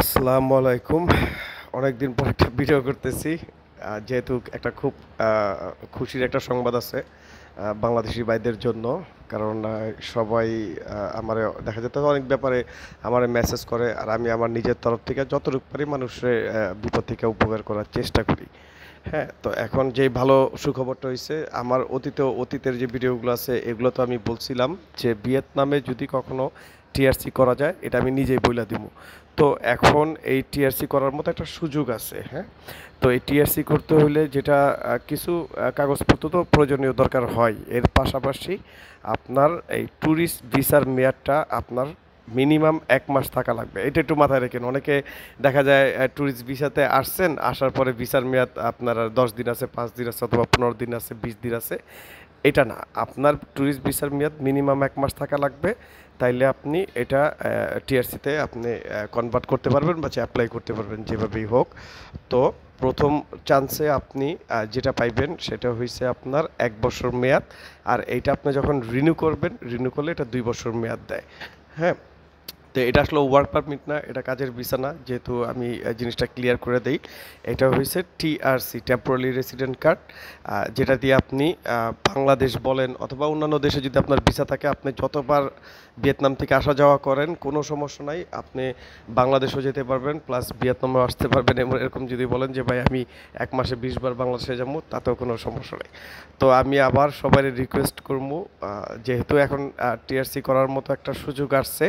আসসালামু আলাইকুম অনেকদিন পর একটা ভিডিও করতেছি যেহেতু একটা খুব খুশির একটা সংবাদ আছে বাংলাদেশি ভাইদের জন্য কারণ সবাই আমার দেখা যেত অনেক ব্যাপারে আমার মেসেজ করে আর আমি আমার নিজের তরফ থেকে যতটুকু পারি মানুষের বিপদ থেকে উপকার করার চেষ্টা করি হ্যাঁ তো এখন যে ভালো সুখবরটা হয়েছে আমার অতীত অতীতের যে ভিডিওগুলো আছে এগুলো তো আমি বলছিলাম যে ভিয়েতনামে যদি কখনো টিআরসি করা যায় এটা আমি নিজেই বইলা দিব তো এখন এই টিআরসি করার মতো একটা সুযোগ আছে হ্যাঁ তো এই টিআরসি করতে হলে যেটা কিছু কাগজপত্র তো প্রয়োজনীয় দরকার হয় এর পাশাপাশি আপনার এই ট্যুরিস্ট ভিসার মেয়াদটা আপনার মিনিমাম এক মাস থাকা লাগবে এটা একটু মাথায় রেখেন অনেকে দেখা যায় ট্যুরিস্ট ভিসাতে আসছেন আসার পরে ভিসার মেয়াদ আপনার দশ দিন আছে পাঁচ দিন আছে অথবা পনেরো দিন আছে বিশ দিন আছে এটা না আপনার ট্যুরিস্ট ভিসার মেয়াদ মিনিমাম এক মাস থাকা লাগবে তাইলে আপনি এটা টিআরসিতে আপনি কনভার্ট করতে পারবেন বা অ্যাপ্লাই করতে পারবেন যেভাবেই হোক তো প্রথম চান্সে আপনি যেটা পাইবেন সেটা হইছে আপনার এক বছর মেয়াদ আর এইটা আপনি যখন রিনিউ করবেন রিনিউ করলে এটা দুই বছর মেয়াদ দেয় হ্যাঁ তো এটা আসলে ওয়ার্ক পারমিট না এটা কাজের ভিসা না যেহেতু আমি জিনিসটা ক্লিয়ার করে দিই এটা হয়েছে টিআরসি টেম্পোরারি রেসিডেন্ট কার্ড যেটা দিয়ে আপনি বাংলাদেশ বলেন অথবা অন্যান্য দেশে যদি আপনার ভিসা থাকে আপনি যতবার ভিয়েতনাম থেকে আসা যাওয়া করেন কোনো সমস্যা নাই আপনি বাংলাদেশও যেতে পারবেন প্লাস ভিয়েতনামেও আসতে পারবেন এবং এরকম যদি বলেন যে ভাই আমি এক মাসে বিশবার বাংলাদেশে যাবো তাতেও কোনো সমস্যা নেই তো আমি আবার সবাই রিকোয়েস্ট করবো যেহেতু এখন টিআরসি করার মতো একটা সুযোগ আসছে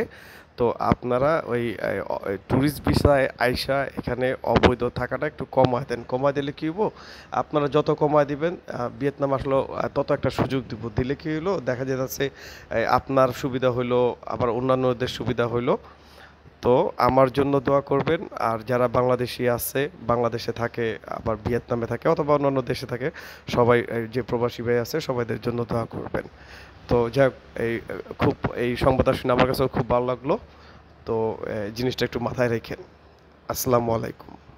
তো আপনারা ওই ট্যুরিস্ট ভিসায় আইসা এখানে অবৈধ থাকাটা একটু কমায় দেন কমায় দিলে কী হবো আপনারা যত কমায় দিবেন ভিয়েতনাম আসলো তত একটা সুযোগ দিব দিলে কী হলো দেখা যাচ্ছে আপনার সুবিধা হইলো আবার অন্যান্যদের সুবিধা হইলো তো আমার জন্য দোয়া করবেন আর যারা বাংলাদেশি আছে বাংলাদেশে থাকে আবার ভিয়েতনামে থাকে অথবা অন্যান্য দেশে থাকে সবাই যে প্রবাসী ভাই আছে সবাইদের জন্য দোয়া করবেন তো যাই এই খুব এই সংবাদ শুনে আমার কাছেও খুব ভালো লাগলো তো জিনিসটা একটু মাথায় রেখেন আসসালামু আলাইকুম